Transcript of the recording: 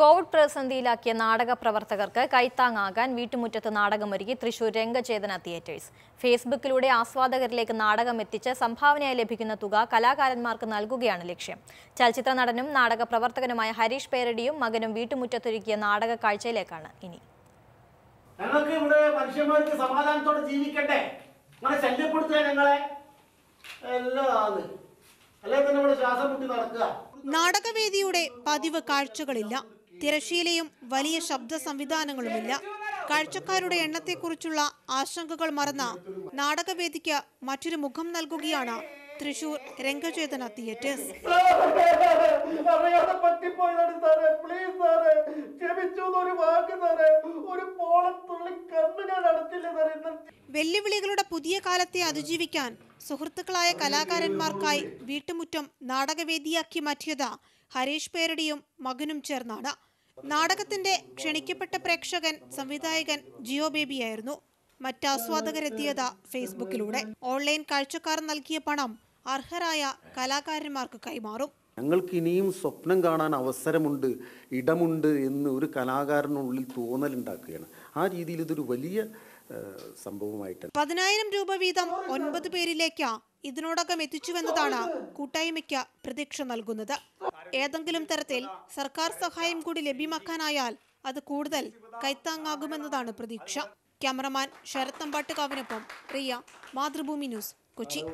Covid പ്രതിസന്ധിയിലാക്കിയ നാടക പ്രവർത്തകർക്ക് കൈത്താങ്ങാകാൻ വീട്ടുമുറ്റത്ത് നാടകമൊരുക്കി തൃശൂർ രംഗചേതന തിയേറ്റേഴ്സ് ഫേസ്ബുക്കിലൂടെ ആസ്വാദകരിലേക്ക് നാടകം എത്തിച്ച് സംഭാവനയായി ലഭിക്കുന്ന തുക കലാകാരന്മാർക്ക് നൽകുകയാണ് ലക്ഷ്യം ചലച്ചിത്ര നടനും നാടക പ്രവർത്തകനുമായ ഹരീഷ് പേരടിയും മകനും വീട്ടുമുറ്റത്തൊരുക്കിയ നാടക കാഴ്ചയിലേക്കാണ് ഇനി ഞങ്ങൾക്ക് ഇവിടെ മനുഷ്യന്മാർക്ക് സമാധാനത്തോടെ ജീവിക്കട്ടെ നിങ്ങളെ ശല്യപ്പെടുത്തുക ഞങ്ങളെ എല്ലാന്ന് അല്ലെ തന്നെ ശ്വാസം മുട്ടി നടക്കുക നാടകവേദിയുടെ പതിവ് കാഴ്ചകളില്ല തിരശീലയും വലിയ ശബ്ദ സംവിധാനങ്ങളുമില്ല കാഴ്ചക്കാരുടെ എണ്ണത്തെക്കുറിച്ചുള്ള ആശങ്കകൾ മറന്ന നാടകവേദിക്ക് മറ്റൊരു മുഖം നൽകുകയാണ് തൃശൂർ രംഗചേതന തിയേറ്റേഴ്സ് വെല്ലുവിളികളുടെ പുതിയ കാലത്തെ അതിജീവിക്കാൻ സുഹൃത്തുക്കളായ കലാകാരന്മാർക്കായി വീട്ടുമുറ്റം നാടകവേദിയാക്കി മാറ്റിയത് ഹരീഷ് പേരടിയും മകനും ചേർന്നാണ് നാടകത്തിന്റെ ക്ഷണിക്കപ്പെട്ട പ്രേക്ഷകൻ സംവിധായകൻ ജിയോ ബേബി മറ്റ് ആസ്വാദകരെത്തിയത് ഫേസ്ബുക്കിലൂടെ ഓൺലൈൻ കാഴ്ചക്കാർ നൽകിയ പണം അർഹരായ കലാകാരന്മാർക്ക് കൈമാറും ഞങ്ങൾക്ക് ഇനിയും സ്വപ്നം കാണാൻ അവസരമുണ്ട് ഇടമുണ്ട് എന്ന് ഒരു കലാകാരനുള്ളിൽ തോന്നലുണ്ടാക്കുകയാണ് ആ രീതിയിൽ ഇതൊരു വലിയ സംഭവമായിട്ടാണ് പതിനായിരം രൂപ വീതം ഒൻപത് പേരിലേക്ക് ഇതിനോടകം എത്തിച്ചുവെന്നതാണ് കൂട്ടായ്മയ്ക്ക് പ്രതീക്ഷ നൽകുന്നത് ഏതെങ്കിലും തരത്തിൽ സർക്കാർ സഹായം കൂടി ലഭ്യമാക്കാനായാൽ അത് കൂടുതൽ കൈത്താങ്ങാകുമെന്നതാണ് പ്രതീക്ഷ ക്യാമറമാൻ കാവിനൊപ്പം പ്രിയ മാതൃഭൂമി ന്യൂസ് കൊച്ചി